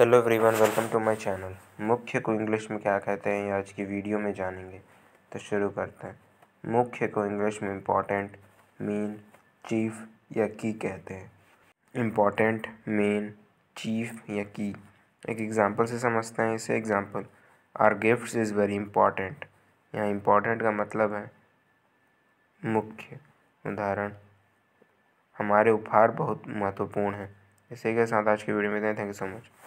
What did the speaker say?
hello everyone welcome to my channel मुख्य को English में क्या कहते हैं आज की वीडियो में जानेंगे तो शुरू करते हैं मुख्य को इंग्लिश में इम्पॉर्टेंट मेन चीफ या की कहते हैं इम्पॉर्टेंट मेन चीफ या की एक एग्जांपल से समझते हैं इसे example our gifts is very important यहाँ इम्पॉर्टेंट का मतलब है मुख्य उदाहरण हमारे उपहार बहुत महत्वपूर्ण हैं इसी के साथ आज की वीडियो में थैंक यू सो मच